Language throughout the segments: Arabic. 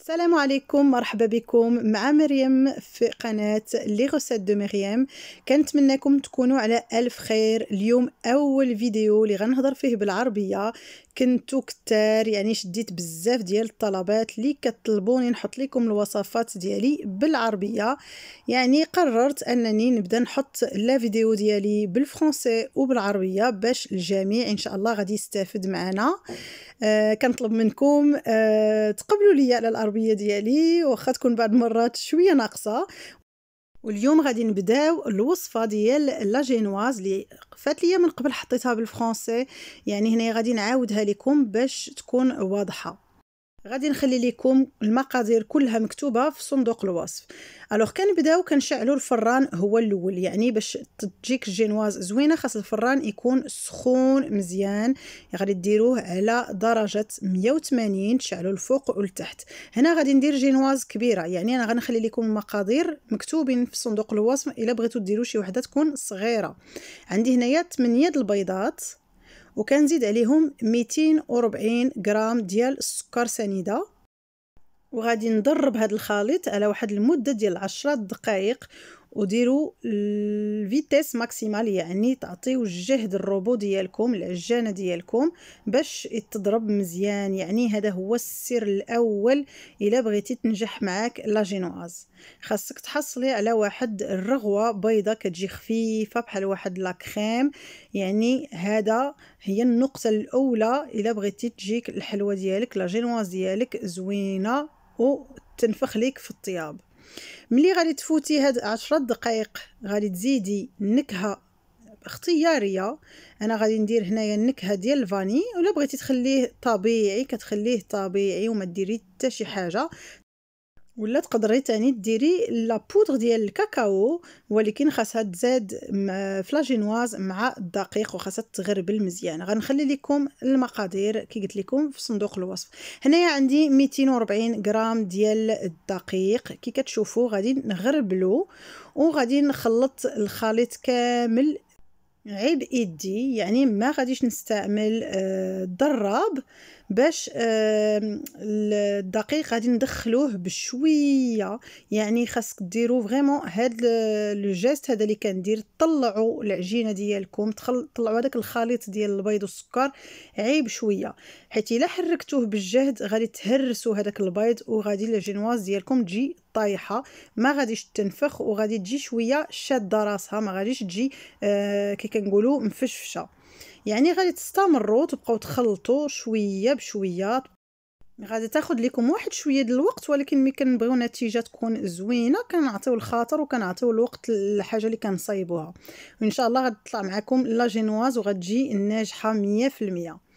السلام عليكم مرحبا بكم مع مريم في قناة لي غوسات دو مريم كنتمناكم تكونوا على الف خير اليوم اول فيديو اللي غنهضر فيه بالعربيه كنتو كتار يعني شديت بزاف ديال الطلبات اللي كطلبوني نحط لكم الوصفات ديالي بالعربيه يعني قررت انني نبدا نحط لا فيديو ديالي بالفرنسي وبالعربيه باش الجميع ان شاء الله غادي يستافد معنا آه كنطلب منكم آه تقبلوا لي على الأرض العربيه ديالي واخا تكون بعض المرات شويه ناقصه واليوم غادي نبداو الوصفه ديال لا جينواز اللي فات ليا من قبل حطيتها بالفرونسي يعني هنا غادي نعاودها لكم باش تكون واضحه غادي نخلي لكم المقادير كلها مكتوبه في صندوق الوصف الوغ كنبداو كنشعلوا الفران هو الاول يعني باش تجيك الجينواز زوينه خاص الفران يكون سخون مزيان غادي ديروه على درجه 180 تشعلوا الفوق والتحت هنا غادي ندير جينواز كبيره يعني انا غنخلي لكم المقادير مكتوبين في صندوق الوصف الا بغيتو ديروا شي وحده تكون صغيره عندي هنايا 8 البيضات وكنزيد عليهم 240 غرام ديال السكر سنيده وغادي نضرب هذا الخليط على واحد المده ديال 10 دقائق وديروا الفيتيس ماكسيمال يعني تعطيو الجهد الروبو ديالكم العجانه ديالكم باش تضرب مزيان يعني هذا هو السر الاول الا بغيتي تنجح معاك لا جينواز خاصك تحصلي على واحد الرغوه بيضه كتجي خفيفه بحال واحد لا كريم يعني هذا هي النقطه الاولى الا بغيتي تجيك الحلوه ديالك لا جينواز ديالك زوينه وتنفخ ليك في الطياب ملي غادي تفوتي هاد 10 دقائق غادي تزيدي النكهه اختياريه انا غادي ندير هنايا النكهه ديال الفاني ولا بغيتي تخليه طبيعي كتخليه طبيعي وما ديري حتى شي حاجه ولا تقدري تاني ديري لا بودغ ديال الكاكاو ولكن خاصها تزاد فلاجينواز مع الدقيق وخاصها تغربل مزيان غنخلي لكم المقادير كي قلت لكم في صندوق الوصف هنايا عندي 240 غرام ديال الدقيق كي كتشوفوا غادي نغربلو وغادي نخلط الخليط كامل عيب ايدي يعني ما غاديش نستعمل آه، الضراب آه باش الدقيق غادي ندخلوه بشويه يعني خاصك ديروا فريمون هاد لو جيست هذا اللي كندير طلعوا العجينه ديالكم طلعوا هذاك الخليط ديال البيض والسكر عيب شويه حيت الا حركتوه بالجهد غادي تهرسوا هذاك البيض وغادي الجينواز ديالكم تجي طايحه ما غاديش تنفخ وغادي تجي شويه شاده راسها ما غاديش تجي آه كي كنقولوا مفشفشه يعني غادي تستمروا تبقاو تخلطوا شويه بشويه غادي تاخد لكم واحد شويه ديال الوقت ولكن ملي كنبغيو نتيجه تكون زوينه كنعطيو الخاطر وكنعطيو الوقت للحاجه اللي كنصايبوها وان شاء الله غتطلع معكم لا جينواز وغتجي ناجحه 100%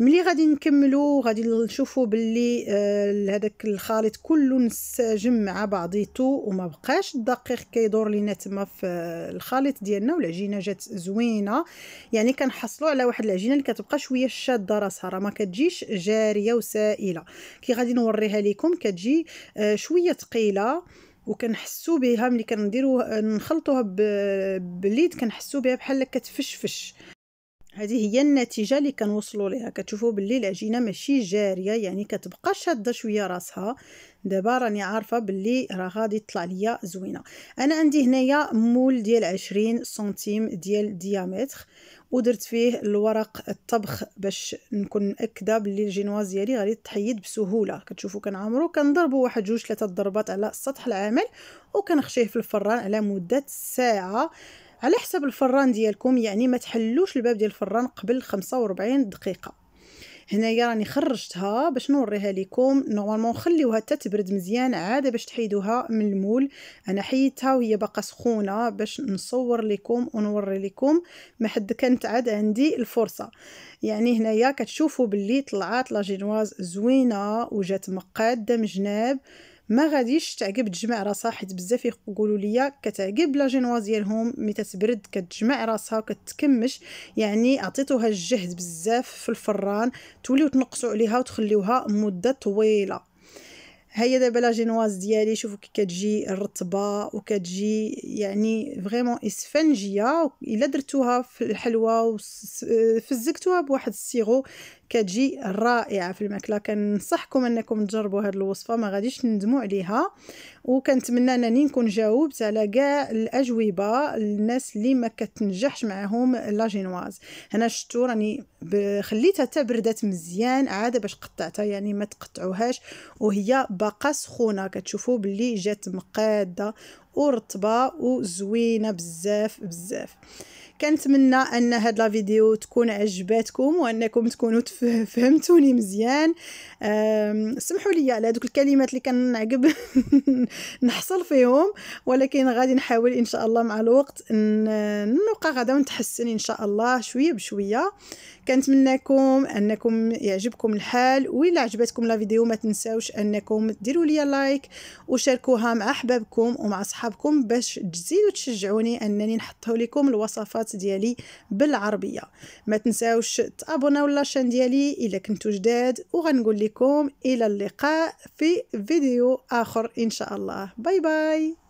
ملي غادي نكملو غادي نشوفو باللي آه هذاك الخليط كله نسجم مع بعضيته وما بقاش الدقيق كيدور لينا تما في الخليط ديالنا والعجينه جات زوينه يعني كنحصلوا على واحد العجينه اللي كتبقى شويه شاده راسها راه ما كتجيش جاريه وسائله كي غادي نوريها لكم كتجي آه شويه ثقيله وكنحسوا بها ملي كنديروا آه، نخلطوها باليد كنحسوا بها بحال كتفشفش هذه هي النتيجه اللي كنوصلوا ليها كتشوفوا باللي العجينه ماشي جاريه يعني كتبقى شاده شويه راسها دابا راني عارفه باللي راه غادي تطلع ليا زوينه انا عندي هنايا مول ديال 20 سنتيم ديال ديامتر ودرت فيه الورق الطبخ باش نكون مأكده باللي الجينواز ديالي غادي تحيد بسهوله كتشوفوا كنعمرو كنضربو واحد جوج ثلاثه ضربات على سطح العمل وكنخشيه في الفران على مده ساعه على حسب الفران ديالكم يعني ما تحلوش الباب ديال الفران قبل 45 دقيقه هنايا راني خرجتها باش نوريها لكم نورمالمون خليوها حتى تبرد مزيان عاد باش تحيدوها من المول انا حيدتها وهي باقا سخونه باش نصور لكم ونوري لكم ما حد كانت عاد عندي الفرصه يعني هنايا كتشوفوا باللي طلعات لا زوينه وجات مقاده من جناب ما غاديش تعقب تجمع راسها حيت بزاف يقولوا ليا كتعقب لا جينواز ديالهم مي تتبرد كتجمع راسها وكتكمش يعني عطيتوها الجهد بزاف في الفران توليو تنقصوا عليها وتخليوها مده طويله هيا دابا لا جينواز ديالي شوفوا كي كتجي رطبه وكتجي يعني فريمون اسفنجيه الا درتوها في الحلوه وفزكتوها بواحد السيرو كتجي رائعه في الماكله كنصحكم انكم تجربوا هذه الوصفه ما غاديش ندموا عليها وكنتمنى انني نكون جاوبت على كاع الاجوبه الناس اللي ما كتنجحش معاهم لا جينواز هنا شفتوا راني خليتها حتى بردات مزيان عاد باش قطعتها يعني ما تقطعوهاش وهي باقا سخونه كتشوفوا باللي جات مقاده ورطبه وزوينه بزاف بزاف كنتمنى ان هاد لا فيديو تكون عجباتكم وانكم تكونوا فهمتوني مزيان سمحوا لي على دوك الكلمات اللي كنعقب نحصل فيهم ولكن غادي نحاول ان شاء الله مع الوقت نبقى غادا ونتحسن ان شاء الله شويه بشويه كنتمناكم انكم يعجبكم الحال وإلا عجبتكم لا فيديو ما تنساوش انكم ديروا لي لايك وشاركوها مع احبابكم ومع اصحابكم باش تزيدوا تشجعوني انني نحطوا لكم الوصفات الفيديوهات ديالي بالعربيه ما تنساوش تابوناو لاشين ديالي الا كنتو جداد وغنقول لكم الى اللقاء في فيديو اخر ان شاء الله باي باي